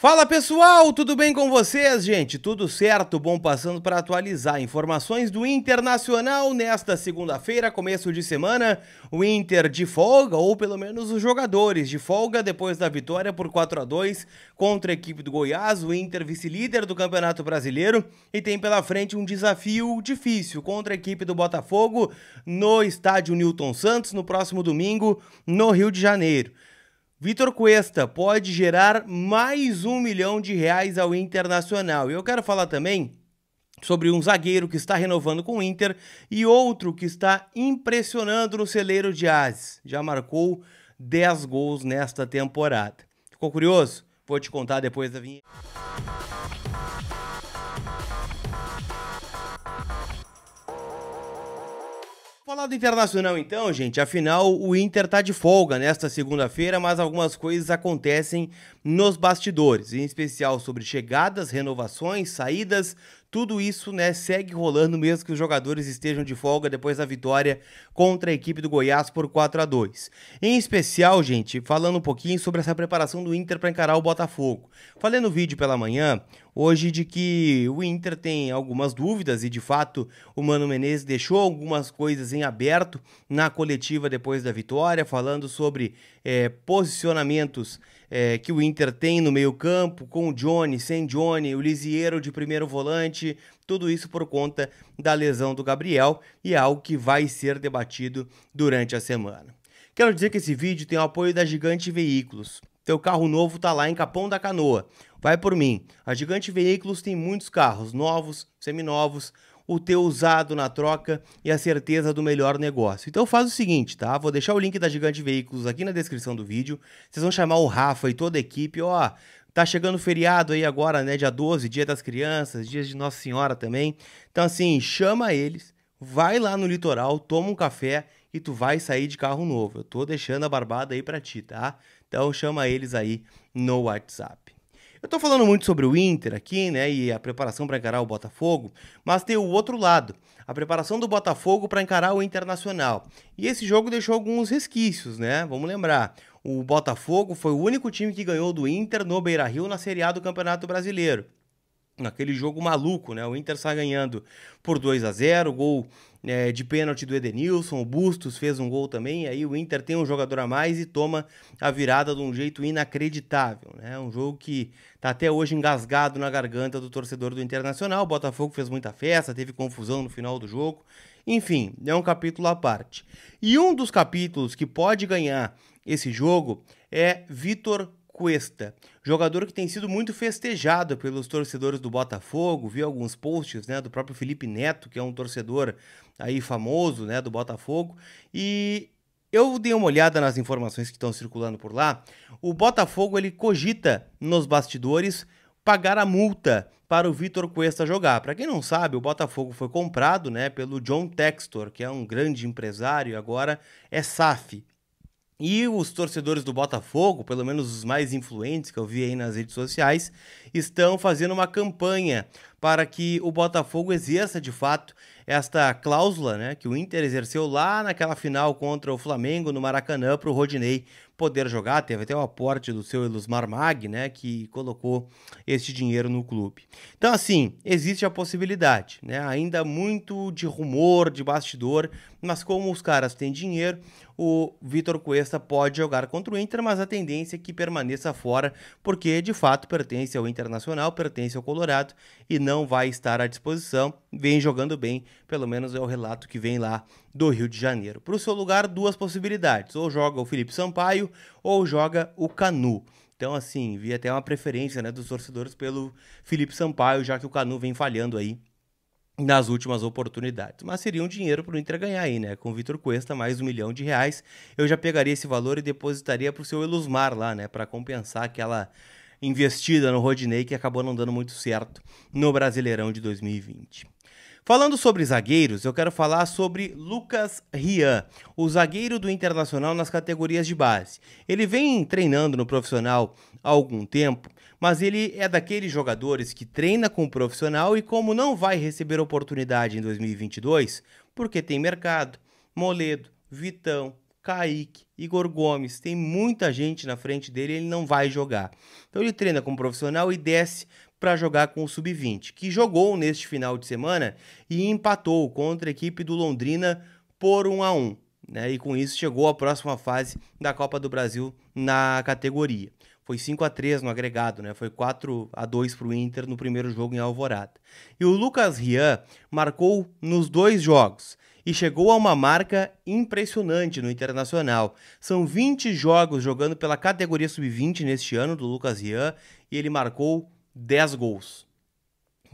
Fala pessoal, tudo bem com vocês, gente? Tudo certo? Bom, passando para atualizar informações do Internacional nesta segunda-feira, começo de semana. O Inter de folga, ou pelo menos os jogadores de folga, depois da vitória por 4 a 2 contra a equipe do Goiás. O Inter vice-líder do Campeonato Brasileiro e tem pela frente um desafio difícil contra a equipe do Botafogo no estádio Newton Santos no próximo domingo, no Rio de Janeiro. Vitor Cuesta pode gerar mais um milhão de reais ao Internacional. E eu quero falar também sobre um zagueiro que está renovando com o Inter e outro que está impressionando no celeiro de Ases. Já marcou 10 gols nesta temporada. Ficou curioso? Vou te contar depois da vinheta. Falar do Internacional então, gente. Afinal, o Inter tá de folga nesta segunda-feira, mas algumas coisas acontecem nos bastidores, em especial sobre chegadas, renovações, saídas, tudo isso né, segue rolando mesmo que os jogadores estejam de folga depois da vitória contra a equipe do Goiás por 4 a 2. Em especial, gente, falando um pouquinho sobre essa preparação do Inter para encarar o Botafogo. Falei no vídeo pela manhã hoje de que o Inter tem algumas dúvidas e de fato o Mano Menezes deixou algumas coisas em aberto na coletiva depois da vitória, falando sobre é, posicionamentos é, que o Inter tem no meio-campo, com o Johnny, sem Johnny, o Lisiero de primeiro volante, tudo isso por conta da lesão do Gabriel e é algo que vai ser debatido durante a semana. Quero dizer que esse vídeo tem o apoio da Gigante Veículos. Teu carro novo tá lá em Capão da Canoa. Vai por mim. A Gigante Veículos tem muitos carros novos, seminovos, o teu usado na troca e a certeza do melhor negócio. Então faz o seguinte, tá? Vou deixar o link da Gigante Veículos aqui na descrição do vídeo. Vocês vão chamar o Rafa e toda a equipe, ó, Tá chegando feriado aí agora, né? Dia 12, dia das crianças, dias de Nossa Senhora também. Então, assim, chama eles, vai lá no litoral, toma um café e tu vai sair de carro novo. Eu tô deixando a barbada aí pra ti, tá? Então chama eles aí no WhatsApp. Eu tô falando muito sobre o Inter aqui, né, e a preparação para encarar o Botafogo, mas tem o outro lado, a preparação do Botafogo para encarar o Internacional. E esse jogo deixou alguns resquícios, né? Vamos lembrar. O Botafogo foi o único time que ganhou do Inter no Beira-Rio na Série A do Campeonato Brasileiro naquele jogo maluco, né? O Inter sai ganhando por 2 a 0 gol é, de pênalti do Edenilson, o Bustos fez um gol também, aí o Inter tem um jogador a mais e toma a virada de um jeito inacreditável, né? Um jogo que tá até hoje engasgado na garganta do torcedor do Internacional, o Botafogo fez muita festa, teve confusão no final do jogo, enfim, é um capítulo à parte. E um dos capítulos que pode ganhar esse jogo é Vitor Cuesta, jogador que tem sido muito festejado pelos torcedores do Botafogo. Vi alguns posts, né, do próprio Felipe Neto, que é um torcedor aí famoso, né, do Botafogo. E eu dei uma olhada nas informações que estão circulando por lá. O Botafogo ele cogita nos bastidores pagar a multa para o Vitor Cuesta jogar. Para quem não sabe, o Botafogo foi comprado, né, pelo John Textor, que é um grande empresário, agora é SAF, e os torcedores do Botafogo, pelo menos os mais influentes que eu vi aí nas redes sociais, estão fazendo uma campanha para que o Botafogo exerça de fato esta cláusula né, que o Inter exerceu lá naquela final contra o Flamengo no Maracanã para o Rodinei poder jogar. Teve até o aporte do seu Elusmar Mag, né, que colocou este dinheiro no clube. Então, assim, existe a possibilidade, né? Ainda muito de rumor, de bastidor, mas como os caras têm dinheiro, o Vitor Cuesta pode jogar contra o Inter, mas a tendência é que permaneça fora, porque de fato pertence ao Internacional, pertence ao Colorado e não vai estar à disposição. Vem jogando bem pelo menos é o relato que vem lá do Rio de Janeiro. Para o seu lugar, duas possibilidades: ou joga o Felipe Sampaio ou joga o Canu. Então, assim, vi até uma preferência né, dos torcedores pelo Felipe Sampaio, já que o Canu vem falhando aí nas últimas oportunidades. Mas seria um dinheiro para o Inter ganhar aí, né? Com o Vitor Cuesta, mais um milhão de reais. Eu já pegaria esse valor e depositaria para o seu Elusmar lá, né? Para compensar aquela investida no Rodinei que acabou não dando muito certo no Brasileirão de 2020. Falando sobre zagueiros, eu quero falar sobre Lucas Rian, o zagueiro do Internacional nas categorias de base. Ele vem treinando no profissional há algum tempo, mas ele é daqueles jogadores que treina com o profissional e como não vai receber oportunidade em 2022, porque tem mercado, Moledo, Vitão, Kaique, Igor Gomes, tem muita gente na frente dele, ele não vai jogar. Então ele treina com o profissional e desce para jogar com o Sub-20, que jogou neste final de semana e empatou contra a equipe do Londrina por 1 a 1. Né? E com isso chegou à próxima fase da Copa do Brasil na categoria. Foi 5 a 3 no agregado, né? Foi 4 a 2 para o Inter no primeiro jogo em Alvorada. E o Lucas Rian marcou nos dois jogos e chegou a uma marca impressionante no Internacional. São 20 jogos jogando pela categoria sub-20 neste ano do Lucas Rian e ele marcou 10 gols.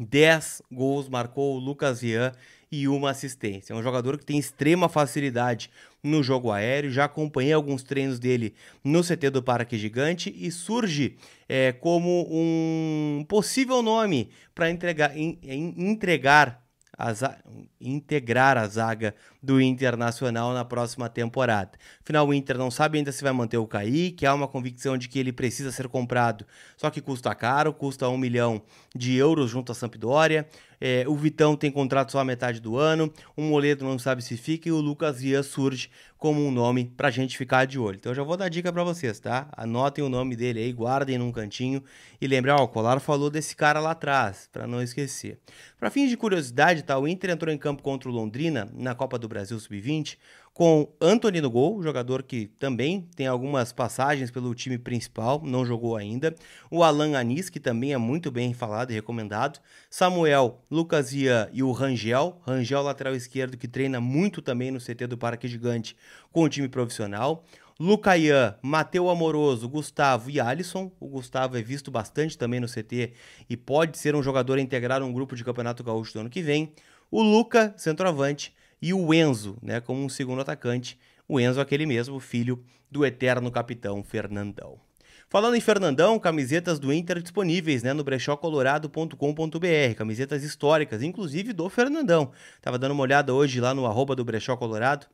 10 gols marcou o Lucas Ian e uma assistência. É um jogador que tem extrema facilidade no jogo aéreo. Já acompanhei alguns treinos dele no CT do Parque Gigante e surge é, como um possível nome para entregar, entregar a integrar a zaga do Internacional na próxima temporada. Afinal, o Inter não sabe ainda se vai manter o Kaique, há uma convicção de que ele precisa ser comprado, só que custa caro, custa um milhão de euros junto à Sampdoria. É, o Vitão tem contrato só a metade do ano, o Moledo não sabe se fica e o Lucas Ian surge como um nome pra gente ficar de olho. Então eu já vou dar dica para vocês, tá? Anotem o nome dele aí, guardem num cantinho e lembrar, ó, o Colar falou desse cara lá atrás, para não esquecer. Para fins de curiosidade, tá? O Inter entrou em campo contra o Londrina na Copa do Brasil Sub-20 com Anthony no gol, jogador que também tem algumas passagens pelo time principal, não jogou ainda. O Alan Anis, que também é muito bem falado e recomendado. Samuel, Lucas Ian e o Rangel. Rangel, lateral esquerdo, que treina muito também no CT do Parque Gigante com o time profissional. Lucaian, Matheus Amoroso, Gustavo e Alisson. O Gustavo é visto bastante também no CT e pode ser um jogador a integrar um grupo de Campeonato Gaúcho do ano que vem. O Luca, centroavante e o Enzo, né, como um segundo atacante. O Enzo, aquele mesmo, filho do eterno capitão Fernandão. Falando em Fernandão, camisetas do Inter disponíveis né, no brechócolorado.com.br, camisetas históricas, inclusive do Fernandão. Tava dando uma olhada hoje lá no arroba do Brechó Colorado,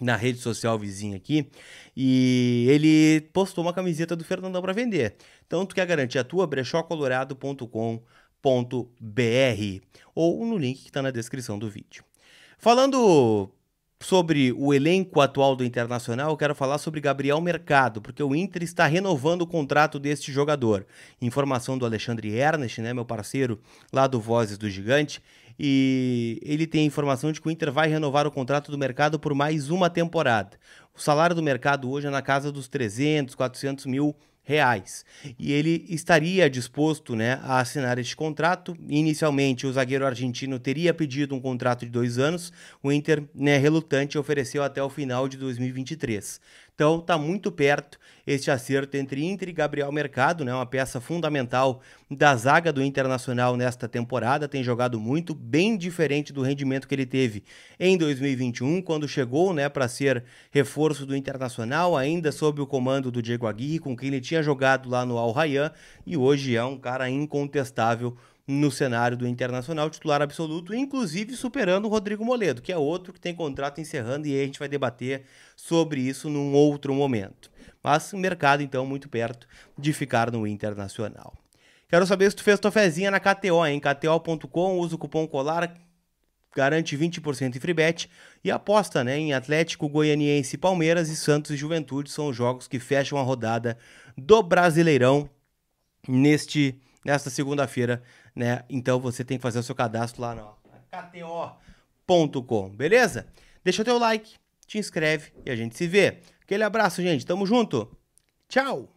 na rede social vizinha aqui, e ele postou uma camiseta do Fernandão para vender. Então tu quer garantir a tua, brechócolorado.com.br ou no link que está na descrição do vídeo. Falando sobre o elenco atual do Internacional, eu quero falar sobre Gabriel Mercado, porque o Inter está renovando o contrato deste jogador. Informação do Alexandre Ernest, né, meu parceiro lá do Vozes do Gigante, e ele tem a informação de que o Inter vai renovar o contrato do mercado por mais uma temporada. O salário do mercado hoje é na casa dos 300, 400 mil reais. E ele estaria disposto né, a assinar este contrato. Inicialmente, o zagueiro argentino teria pedido um contrato de dois anos. O Inter, né, relutante, ofereceu até o final de 2023. Então está muito perto este acerto entre Inter e Gabriel Mercado, né? Uma peça fundamental da zaga do Internacional nesta temporada, tem jogado muito, bem diferente do rendimento que ele teve em 2021, quando chegou, né, para ser reforço do Internacional, ainda sob o comando do Diego Aguirre, com quem ele tinha jogado lá no Al Rayyan, e hoje é um cara incontestável no cenário do Internacional, titular absoluto, inclusive superando o Rodrigo Moledo, que é outro que tem contrato encerrando e aí a gente vai debater sobre isso num outro momento. Mas o mercado, então, muito perto de ficar no Internacional. Quero saber se tu fez tua fezinha na KTO, em KTO.com, usa o cupom COLAR, garante 20% em free bet e aposta né, em Atlético, Goianiense, Palmeiras e Santos e Juventude são os jogos que fecham a rodada do Brasileirão neste nesta segunda-feira, né? Então você tem que fazer o seu cadastro lá na kto.com, beleza? Deixa o teu like, te inscreve e a gente se vê. Aquele abraço, gente. Tamo junto. Tchau.